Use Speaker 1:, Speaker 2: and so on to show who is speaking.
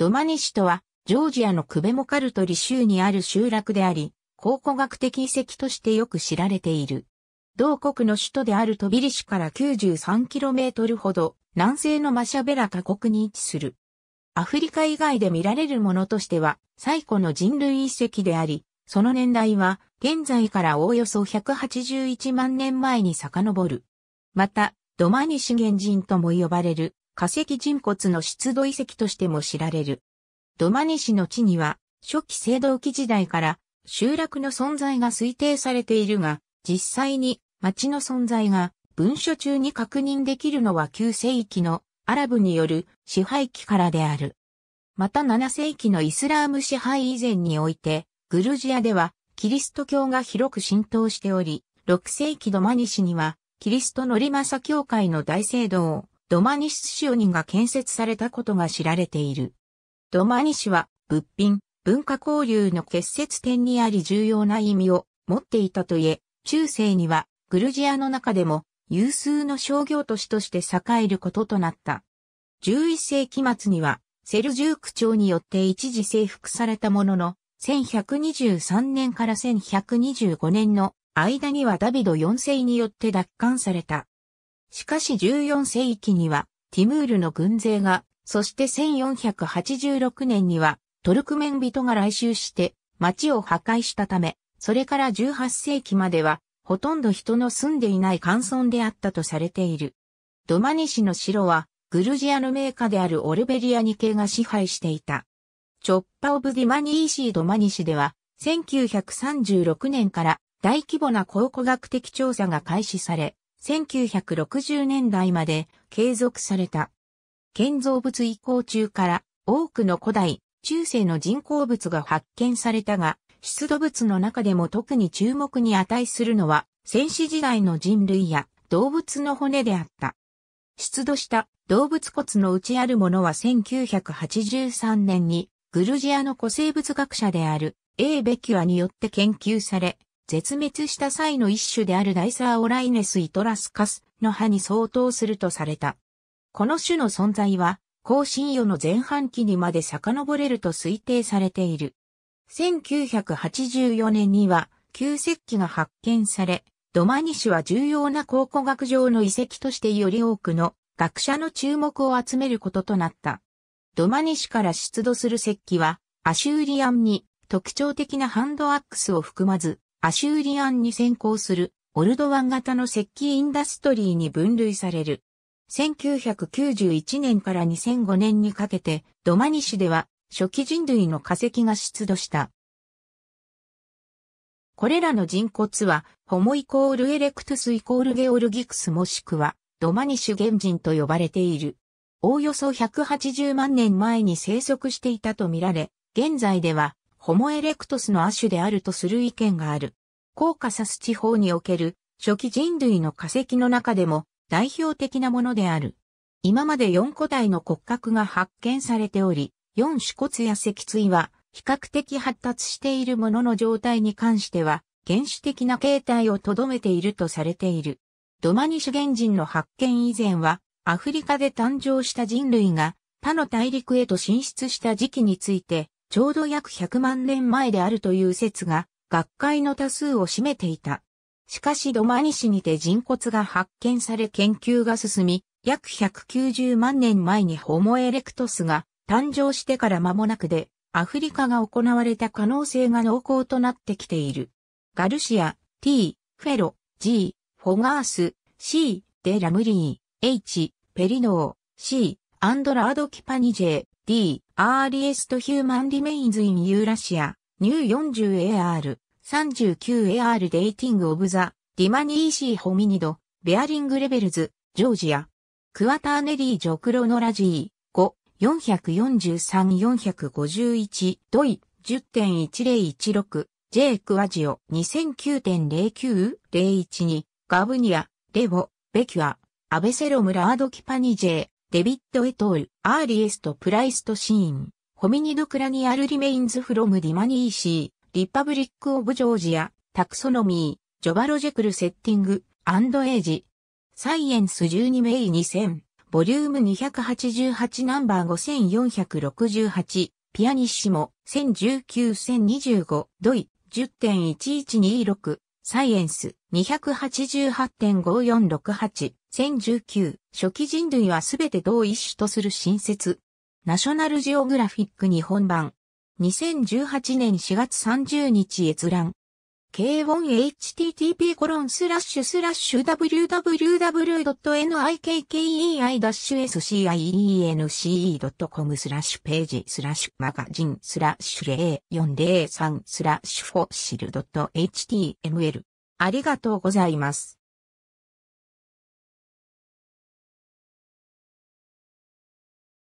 Speaker 1: ドマニシュとは、ジョージアのクベモカルトリ州にある集落であり、考古学的遺跡としてよく知られている。同国の首都であるトビリシュから 93km ほど、南西のマシャベラカ国に位置する。アフリカ以外で見られるものとしては、最古の人類遺跡であり、その年代は、現在からおおよそ181万年前に遡る。また、ドマニシ原人とも呼ばれる化石人骨の出土遺跡としても知られる。土間西の地には、初期青銅器時代から集落の存在が推定されているが、実際に町の存在が文書中に確認できるのは9世紀のアラブによる支配期からである。また7世紀のイスラーム支配以前において、グルジアではキリスト教が広く浸透しており、6世紀土間西にはキリストのリマサ教会の大聖堂、ドマニシシオニが建設されたことが知られている。ドマニシは物品、文化交流の結節点にあり重要な意味を持っていたといえ、中世にはグルジアの中でも有数の商業都市として栄えることとなった。11世紀末にはセルジューク朝によって一時征服されたものの、1123年から1125年の間にはダビド4世によって奪還された。しかし14世紀には、ティムールの軍勢が、そして1486年には、トルクメン人が来襲して、町を破壊したため、それから18世紀までは、ほとんど人の住んでいない乾村であったとされている。ドマニシの城は、グルジアの名家であるオルベリアニ系が支配していた。チョッパ・オブ・ディマニーシー・ドマニシでは、1936年から大規模な考古学的調査が開始され、1960年代まで継続された。建造物移行中から多くの古代、中世の人工物が発見されたが、出土物の中でも特に注目に値するのは、戦死時代の人類や動物の骨であった。出土した動物骨のうちあるものは1983年にグルジアの古生物学者であるエーベキュアによって研究され、絶滅した際の一種であるダイサーオライネス・イトラスカスの葉に相当するとされた。この種の存在は、後新世の前半期にまで遡れると推定されている。1984年には、旧石器が発見され、ドマニ種は重要な考古学上の遺跡としてより多くの学者の注目を集めることとなった。ドマニ種から出土する石器は、アシューリアンに特徴的なハンドアックスを含まず、アシューリアンに先行するオルドワン型の石器インダストリーに分類される。1991年から2005年にかけてドマニ市では初期人類の化石が出土した。これらの人骨はホモイコールエレクトスイコールゲオルギクスもしくはドマニシュ原人と呼ばれている。おおよそ180万年前に生息していたとみられ、現在ではホモエレクトスの亜種であるとする意見がある。コーカサス地方における初期人類の化石の中でも代表的なものである。今まで4個体の骨格が発見されており、4種骨や脊椎は比較的発達しているものの状態に関しては原始的な形態を留めているとされている。ドマニシュ原人の発見以前はアフリカで誕生した人類が他の大陸へと進出した時期についてちょうど約100万年前であるという説が、学会の多数を占めていた。しかしドマニシにて人骨が発見され研究が進み、約190万年前にホモエレクトスが誕生してから間もなくで、アフリカが行われた可能性が濃厚となってきている。ガルシア、T、フェロ、G、フォガース、C、デラムリー、H、ペリノー、C、アンドラード・キパニジェ、D、r e s t Human Remains in Eurasia, New 40AR, 39AR Dating of the Dimanisi Hominid, o Bearing Levels, Georgia. クワターネリー・ジョクロノラジー5-443-451ドイ10.1016 J クワジオ2009.09.012ガブニア、レボ、ベキュア、アベセロムラードキパニジェデビッド・エトール、アーリエスト・プライスト・シーン、ホミニド・クラニアル・リメインズ・フロム・ディマニーシー、リパブリック・オブ・ジョージア、タクソノミー、ジョバロジェクル・セッティング、アンド・エイジ、サイエンス12名2000、ボリューム288ナンバー5468、ピアニッシモ、1 0 1 9 0 2 5ドイ、10.1126、サイエンス288.5468、1019、初期人類はすべて同一種とする新説。ナショナルジオグラフィック日本版。2018年4月30日閲覧。k1http コロンスラッシュスラッシュ www.nikkei-science.com スラッシュページスラッシュマガジンスラッシュ0403スラッシュフォッシルドット .html ありがとうございます。